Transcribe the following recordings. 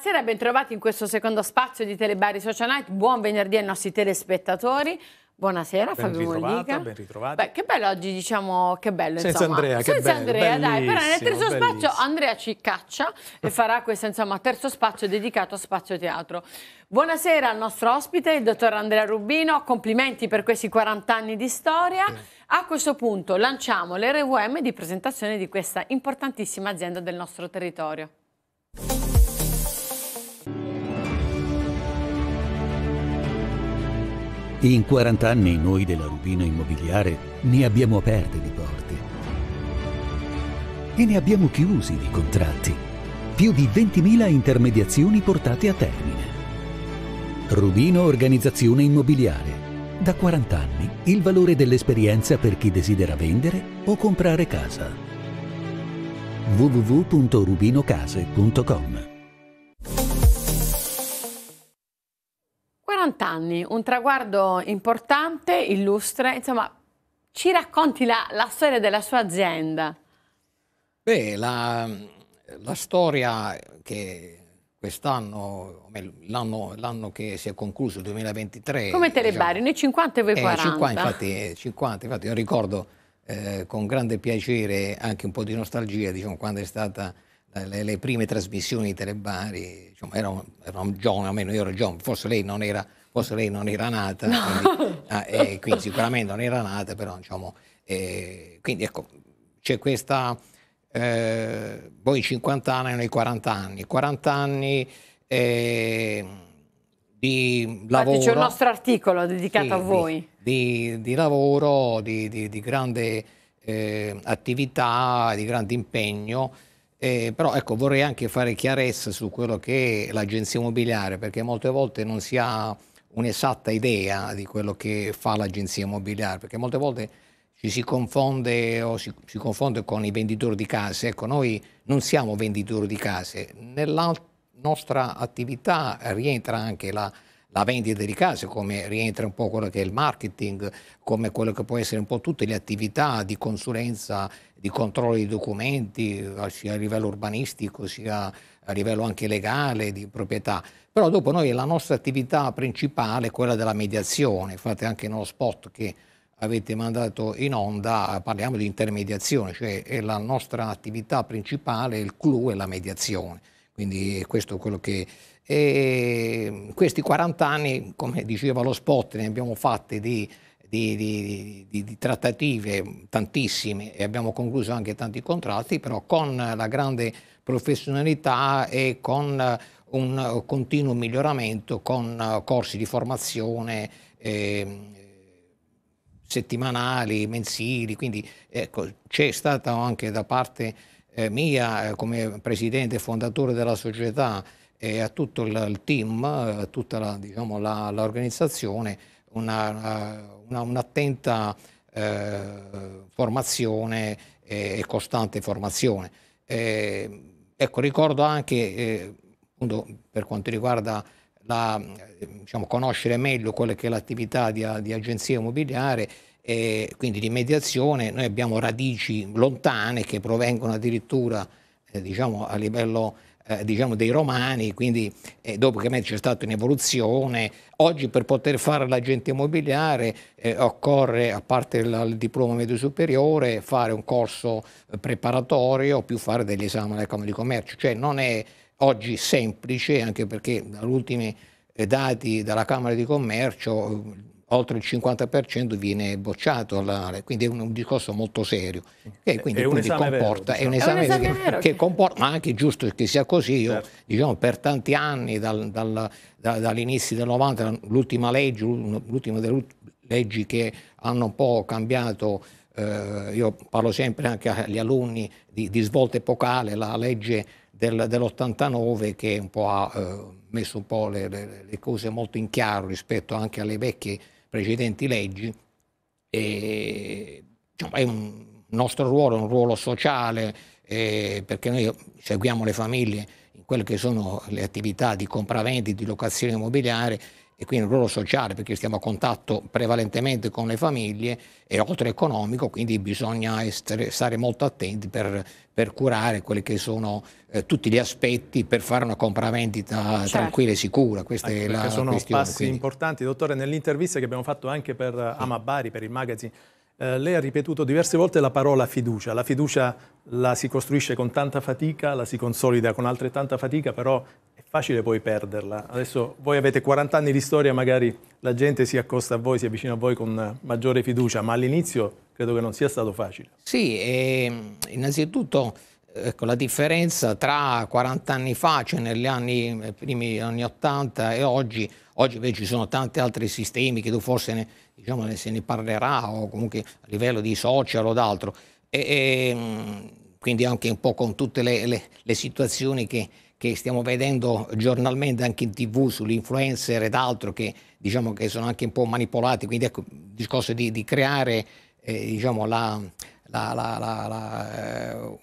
Buonasera e bentrovati in questo secondo spazio di Telebari Social Night. Buon venerdì ai nostri telespettatori. Buonasera ben Fabio Molica. Ben ritrovati. Beh, che bello oggi, diciamo, che bello Senza insomma. Andrea, Senza che bello. Andrea, dai, però nel terzo bellissimo. spazio Andrea ci caccia e farà questo, insomma, terzo spazio dedicato a spazio teatro. Buonasera al nostro ospite, il dottor Andrea Rubino. Complimenti per questi 40 anni di storia. A questo punto lanciamo l'RVM di presentazione di questa importantissima azienda del nostro territorio. In 40 anni noi della Rubino Immobiliare ne abbiamo aperte di porte e ne abbiamo chiusi di contratti. Più di 20.000 intermediazioni portate a termine. Rubino Organizzazione Immobiliare. Da 40 anni il valore dell'esperienza per chi desidera vendere o comprare casa. www.rubinocase.com 60 anni, un traguardo importante, illustre, insomma, ci racconti la, la storia della sua azienda. Beh, la, la storia che quest'anno, l'anno, che si è concluso, 2023. Come te le diciamo, bari, noi 50 e voi 40. Eh, 50, infatti, 50, eh, infatti io ricordo eh, con grande piacere, anche un po' di nostalgia, diciamo, quando è stata eh, le, le prime trasmissioni di Telebari, diciamo, era, era un giovane, almeno io ero giovane, forse lei non era forse lei non era nata, no. quindi, ah, eh, quindi, sicuramente non era nata, però diciamo, eh, quindi ecco, c'è questa, eh, voi 50 anni, noi 40 anni, 40 anni eh, di lavoro. Infatti c'è un nostro articolo dedicato sì, a voi. Di, di, di lavoro, di, di grande eh, attività, di grande impegno. Eh, però ecco, vorrei anche fare chiarezza su quello che è l'agenzia immobiliare, perché molte volte non si ha un'esatta idea di quello che fa l'agenzia immobiliare, perché molte volte ci si confonde o si, si confonde con i venditori di case. Ecco, noi non siamo venditori di case, nella nostra attività rientra anche la la vendita di case, come rientra un po' quello che è il marketing, come quello che può essere un po' tutte le attività di consulenza, di controllo di documenti, sia a livello urbanistico, sia a livello anche legale, di proprietà. Però dopo noi la nostra attività principale è quella della mediazione, infatti anche nello spot che avete mandato in onda, parliamo di intermediazione, cioè è la nostra attività principale, il clou è la mediazione. Quindi questo è quello che e questi 40 anni, come diceva lo spot, ne abbiamo fatti di, di, di, di, trattative tantissime e abbiamo concluso anche tanti contratti, però con la grande professionalità e con un continuo miglioramento, con corsi di formazione. Eh, settimanali, mensili, quindi ecco, c'è stata anche da parte eh, mia eh, come presidente e fondatore della società e a tutto il team, a eh, tutta diciamo, l'organizzazione, una, una, un'attenta eh, formazione e, costante formazione. E, eh, ecco, ricordo anche, eh, appunto, per quanto riguarda la, diciamo, conoscere meglio quella che è l'attività di, di agenzia immobiliare, e quindi di mediazione, noi abbiamo radici lontane che provengono addirittura eh, diciamo, a livello eh, diciamo, dei romani, quindi eh, dopo che c'è stata un'evoluzione, oggi per poter fare l'agente immobiliare eh, occorre, a parte la, il diploma medio superiore, fare un corso eh, preparatorio più fare degli esami alla ecco, Camera di Commercio, cioè non è oggi semplice anche perché dagli ultimi eh, dati dalla Camera di Commercio oltre il 50% viene bocciato all'anale, quindi è un, un discorso molto serio, E quindi, è un quindi comporta, vero, diciamo. è un esame, è un esame che, vero. che comporta, ma anche giusto che sia così, io certo. diciamo per tanti anni, dal, dal, da, dall'inizio del 90, l'ultima legge, l'ultima delle leggi che hanno un po' cambiato Uh, io parlo sempre anche agli alunni di, di svolta epocale, la legge del, dell'89 che un ha uh, messo un po' le, le, le, cose molto in chiaro rispetto anche alle vecchie precedenti leggi. E, diciamo, è un nostro ruolo, un ruolo sociale, eh, perché noi seguiamo le famiglie in quelle che sono le attività di compravendita, di locazione immobiliare e quindi un ruolo sociale perché stiamo a contatto prevalentemente con le famiglie e oltre economico, quindi bisogna essere, stare molto attenti per, per curare quelli che sono eh, tutti gli aspetti per fare una compravendita certo. tranquilla e sicura. Questa anche è la sono questione, passi quindi. importanti. Dottore, nell'intervista che abbiamo fatto anche per eh, sì. Amabari, per il magazine, eh, lei ha ripetuto diverse volte la parola fiducia. La fiducia la si costruisce con tanta fatica, la si consolida con altrettanta fatica, però facile poi perderla. Adesso voi avete 40 anni di storia, magari la gente si accosta a voi, si avvicina a voi con maggiore fiducia, ma all'inizio credo che non sia stato facile. Sì, eh, innanzitutto ecco, la differenza tra 40 anni fa, cioè negli anni, eh, primi anni 80 e oggi, oggi beh, ci sono tanti altri sistemi che tu forse ne, diciamo, se ne parlerà o comunque a livello di social o d'altro. E, e, quindi anche un po' con tutte le, le, le situazioni che, che stiamo vedendo giornalmente anche in tv sugli influencer ed altro che diciamo che sono anche un po' manipolati, quindi ecco il discorso di, di creare eh, diciamo la, la, la, la eh,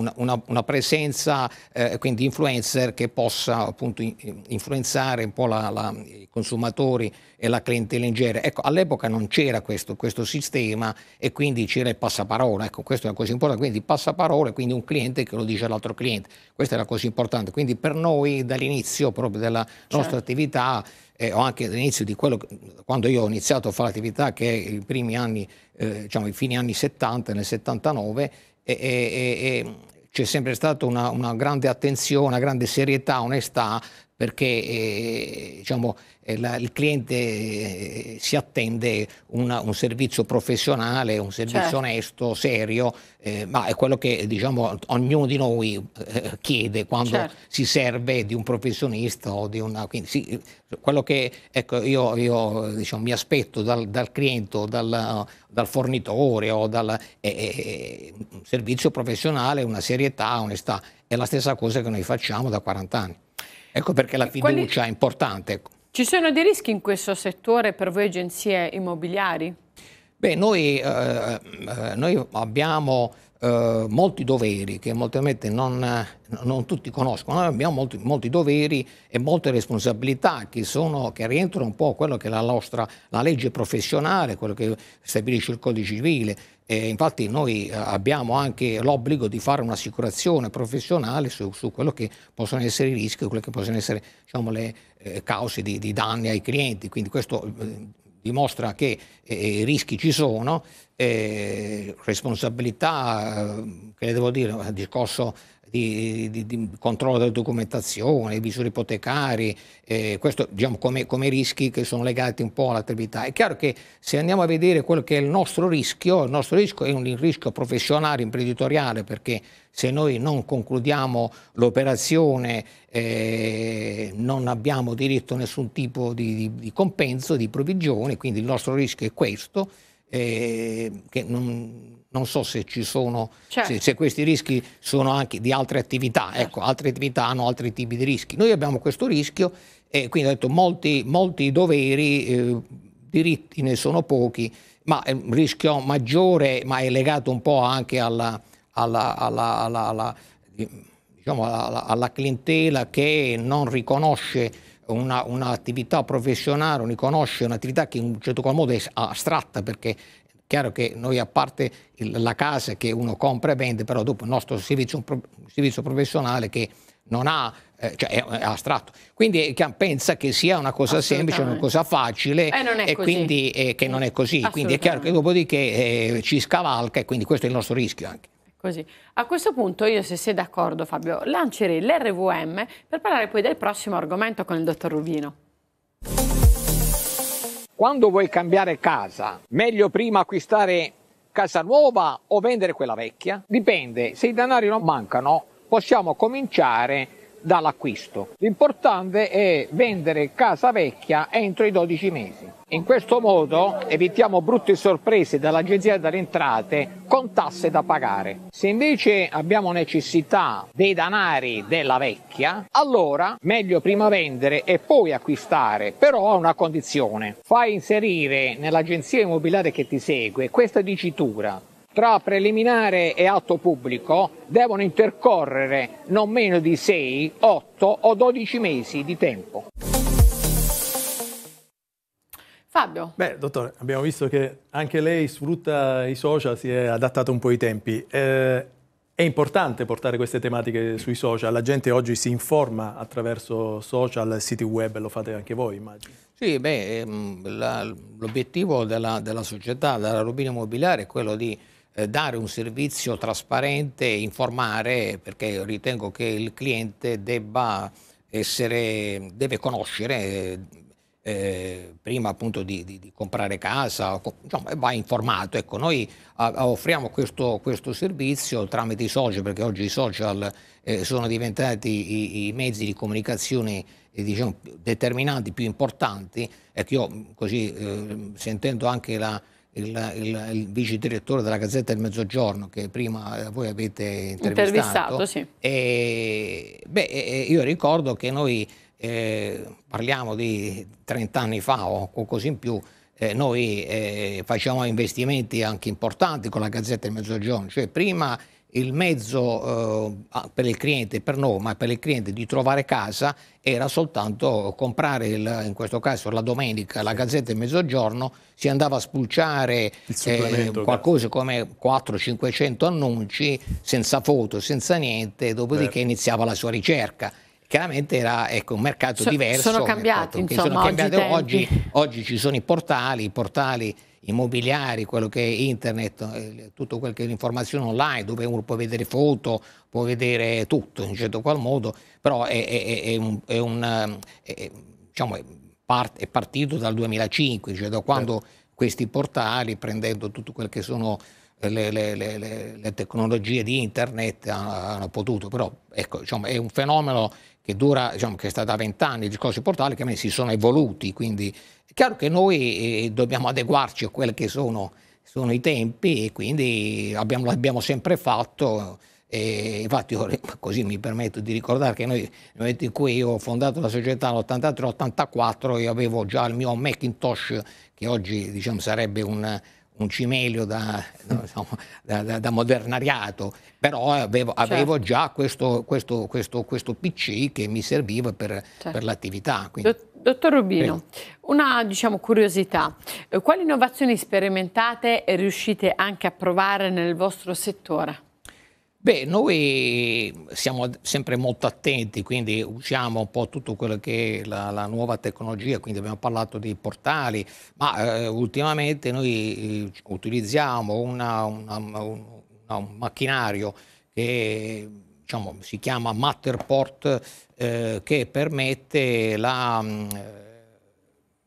una, una, una presenza, eh, quindi influencer, che possa appunto in, influenzare un po' la, la, i consumatori e la clientela in genere. Ecco, all'epoca non c'era questo, questo, sistema e quindi c'era il passaparola, ecco, questa è una cosa importante, quindi passaparola, quindi un cliente che lo dice all'altro cliente, questa è la cosa importante. Quindi per noi dall'inizio proprio della certo. nostra attività eh, o anche dall'inizio di quello, quando io ho iniziato a fare l'attività che è i primi anni, eh, diciamo i fini anni 70, nel 79, e, e, e c'è sempre stata una, una, grande attenzione, una grande serietà, onestà perché eh, diciamo, eh, la, il cliente eh, si attende una, un servizio professionale, un servizio certo. onesto, serio, eh, ma è quello che diciamo, ognuno di noi chiede quando certo. si serve di un professionista o di una... Quindi, sì, quello che ecco, io, io diciamo, mi aspetto dal, dal cliente o dal, dal, fornitore o dal eh, servizio professionale, una serietà, onestà, è la stessa cosa che noi facciamo da 40 anni. Ecco perché la eh, fiducia Quali... è importante. Ecco. Ci sono dei rischi in questo settore per voi agenzie immobiliari? Beh, noi, eh, eh, noi abbiamo eh, molti doveri che moltamente non, non tutti conoscono, noi abbiamo molti, molti, doveri e molte responsabilità che, sono, che rientrano un po' a quello che è la nostra la legge professionale, quello che stabilisce il codice civile, eh, infatti noi eh, abbiamo anche l'obbligo di fare un'assicurazione professionale su, su, quello che possono essere i rischi, quelle che possono essere diciamo, le eh, cause di, di, danni ai clienti. Quindi questo eh, dimostra che eh, eh, i rischi ci sono, responsabilità, che le devo dire, discorso di, di, di controllo della documentazione, di misure ipotecarie, eh, questo diciamo come, come, rischi che sono legati un po' all'attività. È chiaro che se andiamo a vedere quello che è il nostro rischio, il nostro rischio è un rischio professionale, imprenditoriale, perché se noi non concludiamo l'operazione eh, non abbiamo diritto a nessun tipo di, di compenso, di provvigione, quindi il nostro rischio è questo. Eh, che non, non so se ci sono, certo. se, se, questi rischi sono anche di altre attività, certo. ecco, altre attività hanno altri tipi di rischi. Noi abbiamo questo rischio e quindi ho detto molti, molti doveri, eh, diritti ne sono pochi, ma il rischio maggiore, ma è legato un po' anche alla, alla, alla, alla diciamo, clientela che non riconosce un'attività una professionale, riconosce un'attività che in un certo qual modo è astratta perché Chiaro che noi a parte il, la casa che uno compra e vende, però dopo il nostro servizio, servizio professionale che non ha, eh, cioè è, è astratto. Quindi eh, che pensa che sia una cosa semplice, una cosa facile eh, e, e quindi eh, che non è così. Quindi è chiaro che dopodiché eh, ci scavalca e quindi questo è il nostro rischio anche. Così. A questo punto io, se sei d'accordo Fabio, lancerei l'RVM per parlare poi del prossimo argomento con il dottor Rubino. Quando vuoi cambiare casa, meglio prima acquistare casa nuova o vendere quella vecchia? Dipende, se i denari non mancano possiamo cominciare dall'acquisto. L'importante è vendere casa vecchia entro i 12 mesi. In questo modo evitiamo brutte sorprese dall'Agenzia delle Entrate con tasse da pagare. Se invece abbiamo necessità dei danari della vecchia, allora meglio prima vendere e poi acquistare, però a una condizione. Fai inserire nell'agenzia immobiliare che ti segue questa dicitura tra preliminare e atto pubblico devono intercorrere non meno di 6, 8 o 12 mesi di tempo. Fabio. Beh, dottore, abbiamo visto che anche lei sfrutta i social, si è adattato un po' i tempi. Eh, è importante portare queste tematiche sui social, la gente oggi si informa attraverso social, siti web, lo fate anche voi immagino. Sì, beh, ehm, l'obiettivo della, della, società, della robina immobiliare è quello di eh, dare un servizio trasparente, e informare, perché ritengo che il cliente debba essere, deve conoscere eh, prima appunto di, di, di comprare casa, insomma, va informato. Ecco, noi a, offriamo questo, questo, servizio tramite i social, perché oggi i social eh, sono diventati i, i, mezzi di comunicazione eh, diciamo, determinanti, più importanti. Ecco, io mm, così eh, sentendo anche la il, il, il, vice direttore della Gazzetta del Mezzogiorno che prima eh, voi avete intervistato. intervistato sì. e, beh, io ricordo che noi eh, parliamo di 30 anni fa o qualcosa in più, eh, noi eh, facciamo investimenti anche importanti con la Gazzetta del Mezzogiorno, cioè prima il mezzo eh, per il cliente, per noi, ma per il cliente di trovare casa era soltanto comprare, il, in questo caso la domenica, la Gazzetta di Mezzogiorno, si andava a spulciare eh, qualcosa certo. come 400-500 annunci, senza foto, senza niente, dopodiché Beh. Certo. iniziava la sua ricerca chiaramente era ecco, un mercato so, diverso. Sono cambiati, insomma, sono cambiati oggi, oggi, oggi, ci sono i portali, i portali immobiliari, quello che è internet, eh, tutto quel che è l'informazione online, dove uno può vedere foto, può vedere tutto in un certo qual modo, però è, è, è, un, è un, diciamo, part, partito dal 2005, cioè da certo. quando questi portali, prendendo tutto quel che sono le, le, le, le, tecnologie di internet hanno, hanno potuto, però ecco, diciamo, è un fenomeno che, dura, diciamo, che è da vent'anni il discorso portale, che si sono evoluti, quindi è chiaro che noi eh, dobbiamo adeguarci a quelli che sono, sono, i tempi e quindi abbiamo, l'abbiamo sempre fatto. E infatti io, così mi permetto di ricordare che noi, nel momento in cui ho fondato la società nell'83-84 io avevo già il mio Macintosh che oggi diciamo, sarebbe un, un cimelio da, da, da, da modernariato, però avevo, certo. avevo già questo, questo, questo, questo, PC che mi serviva per, certo. per l'attività. Quindi. Dottor Rubino, Prego. una diciamo, curiosità, eh, quali innovazioni sperimentate riuscite anche a provare nel vostro settore? Beh, noi siamo sempre molto attenti, quindi usiamo un po' tutto quello che è la, la nuova tecnologia, quindi abbiamo parlato di portali, ma eh, ultimamente noi eh, utilizziamo una, una, un, un, macchinario che diciamo, si chiama Matterport eh, che permette la, mm, eh,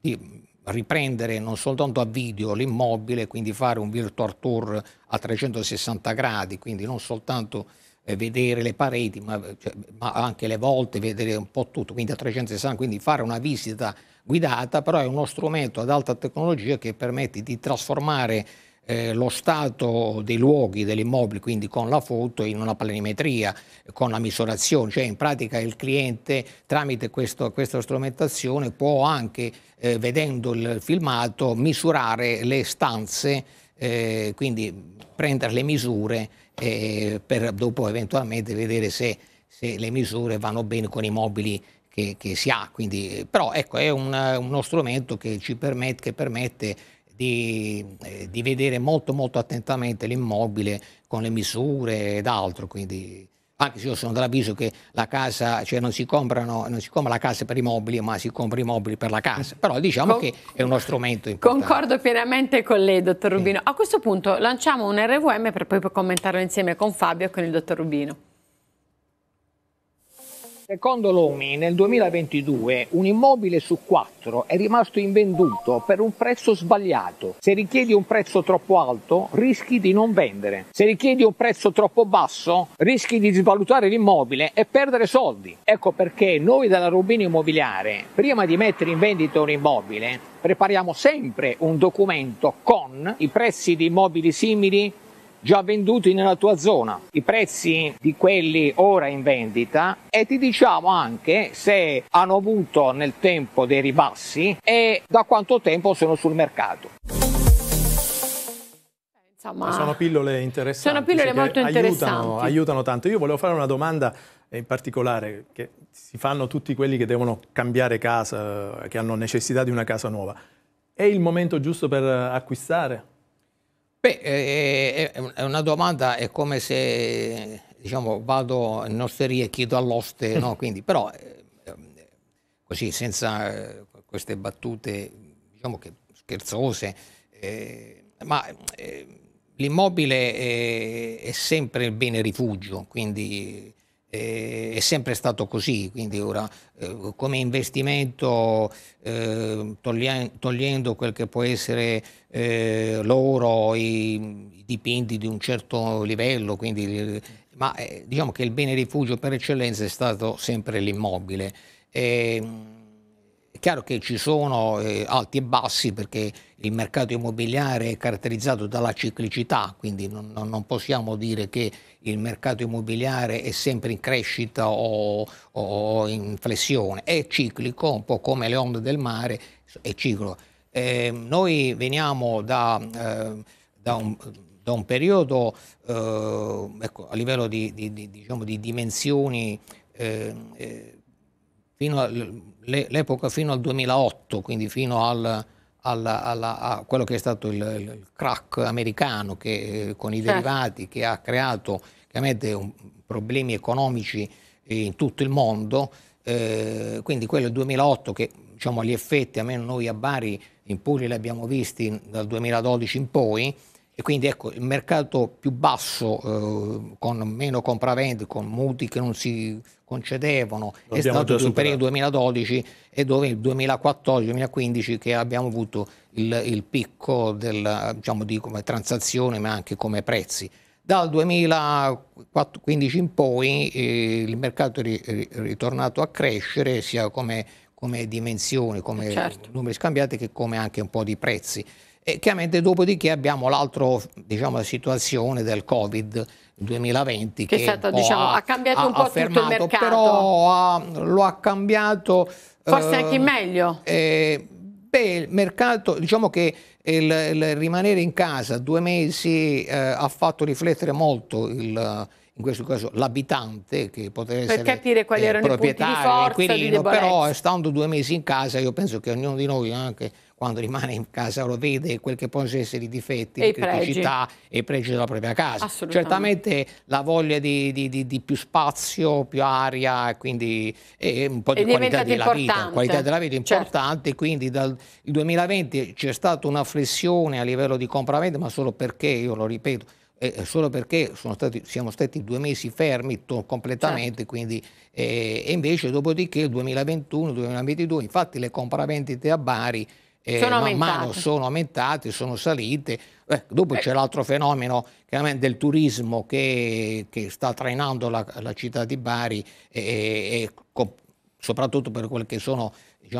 di riprendere non soltanto a video l'immobile, quindi fare un virtual tour a 360 gradi, quindi non soltanto eh, vedere le pareti, ma, cioè, ma, anche le volte, vedere un po' tutto, quindi a 360, quindi fare una visita guidata, però è uno strumento ad alta tecnologia che permette di trasformare eh, lo stato dei luoghi, dell'immobile, quindi con la foto, in una planimetria, con la misurazione, cioè in pratica il cliente tramite questo, questa strumentazione può anche, eh, vedendo il filmato, misurare le stanze, eh, quindi prendere le misure eh, per dopo eventualmente vedere se, se, le misure vanno bene con i mobili che, che si ha. Quindi, eh, però ecco, è un, uno strumento che ci permette, che permette di, eh, di, vedere molto molto attentamente l'immobile con le misure ed altro. Quindi, anche se io sono dell'avviso che la casa, cioè non si, comprano, non si compra la casa per i mobili, ma si compra i mobili per la casa. Mm. Però diciamo Con, che è uno strumento importante. Concordo pienamente con lei, dottor Rubino. Sì. A questo punto lanciamo un RVM per poi commentarlo insieme con Fabio e con il dottor Rubino. Secondo l'OMI, nel 2022 un immobile su quattro è rimasto invenduto per un prezzo sbagliato. Se richiedi un prezzo troppo alto, rischi di non vendere. Se richiedi un prezzo troppo basso, rischi di svalutare l'immobile e perdere soldi. Ecco perché noi della Rubini Immobiliare, prima di mettere in vendita un immobile, prepariamo sempre un documento con i prezzi di immobili simili già venduti nella tua zona, i prezzi di quelli ora in vendita e ti diciamo anche se hanno avuto nel tempo dei ribassi e da quanto tempo sono sul mercato. Insomma, sono pillole interessanti. Sono pillole molto interessanti. Aiutano, aiutano tanto. Io volevo fare una domanda eh, in particolare che si fanno tutti quelli che devono cambiare casa, eh, che hanno necessità di una casa nuova. È il momento giusto per eh, acquistare? Beh, eh, eh, è una domanda, è come se diciamo, vado in osteria e chiedo all'oste, no? Quindi, però eh, ehm, così senza queste battute diciamo che scherzose, eh, ma eh, l'immobile è, è, sempre il bene rifugio, quindi è sempre stato così, quindi ora eh, come investimento eh, togliendo, togliendo quel che può essere eh, l'oro, i, i, dipinti di un certo livello, quindi, ma eh, diciamo che il bene rifugio per eccellenza è stato sempre l'immobile. Ehm, è chiaro che ci sono eh, alti e bassi perché il mercato immobiliare è caratterizzato dalla ciclicità, quindi non, non, possiamo dire che il mercato immobiliare è sempre in crescita o, o in flessione, è ciclico, un po' come le onde del mare, è ciclico. Eh, noi veniamo da, eh, da, un, da un, periodo eh, ecco, a livello di, di, di, diciamo, di dimensioni fino ehm, all'epoca eh, fino al 2008, quindi fino al alla, alla, a quello che è stato il, il crack americano che, eh, con i certo. derivati che ha creato chiaramente un, problemi economici eh, in tutto il mondo. Eh, quindi quello del 2008 che diciamo, gli effetti, almeno noi a Bari in Puglia li abbiamo visti dal 2012 in poi, e quindi ecco, il mercato più basso, eh, con meno compravendite, con muti che non si concedevano, è stato il periodo 2012 e dove il 2014-2015 che abbiamo avuto il, il picco del, diciamo, di come transazione ma anche come prezzi. Dal 2015 in poi eh, il mercato è ritornato a crescere sia come, come dimensioni, come certo. numeri scambiati che come anche un po' di prezzi. E chiaramente dopodiché abbiamo l'altra diciamo, situazione del Covid 2020 che, che stato, diciamo, ha, ha, cambiato ha un po' affermato, tutto il mercato. Però ha, lo ha cambiato... Forse eh, anche in meglio. Eh, beh, il mercato, diciamo che il, il rimanere in casa due mesi eh, ha fatto riflettere molto il in questo caso l'abitante che poteva essere per capire quali eh, erano proprietario, i punti di forza, di però stando due mesi in casa io penso che ognuno di noi anche quando rimane in casa lo vede quel che possono essere i difetti, e le criticità pregi. e i pregi della propria casa. Certamente la voglia di, di, di, di, più spazio, più aria quindi, e un po' di qualità della, vita, qualità della vita. è certo. importante, certo. quindi dal 2020 c'è stata una flessione a livello di compravendita, ma solo perché, io lo ripeto, eh, eh, solo perché stati, siamo stati due mesi fermi to, completamente, certo. quindi, eh, e invece dopodiché il 2021-2022, infatti le compravendite a Bari eh, sono man mano sono aumentate, sono salite. Eh, dopo c'è l'altro fenomeno del turismo che, che sta trainando la, la, città di Bari eh, e, e, soprattutto per quel che sono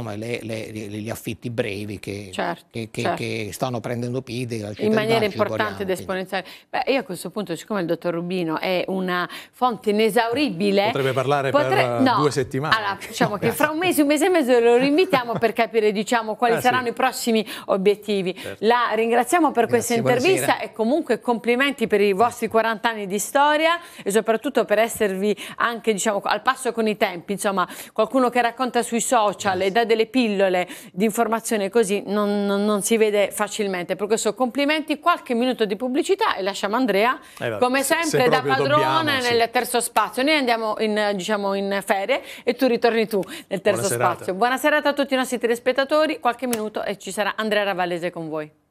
diciamo, le, le, gli affitti brevi che, certo, che, certo. che stanno prendendo piede in maniera importante ed esponenziale. Beh, io a questo punto, siccome il dottor Rubino è una fonte inesauribile, potrebbe parlare potre... per no. due settimane. Allora, diciamo no, che fra un mese, un mese e mezzo lo rinvitiamo per capire diciamo, quali ah, saranno sì. i prossimi obiettivi. Certo. La ringraziamo per Grazie, questa intervista buonasera. e comunque complimenti per i vostri 40 anni di storia e soprattutto per esservi anche diciamo, al passo con i tempi. Insomma, qualcuno che racconta sui social e da dà delle pillole di informazione così non, non, non, si vede facilmente. Per questo complimenti, qualche minuto di pubblicità e lasciamo Andrea eh, come sempre se da padrone dobbiamo, nel sì. terzo spazio. Noi andiamo in, diciamo, in, ferie e tu ritorni tu nel terzo Buona spazio. Serata. Buona serata a tutti i nostri telespettatori, qualche minuto e ci sarà Andrea Ravallese con voi.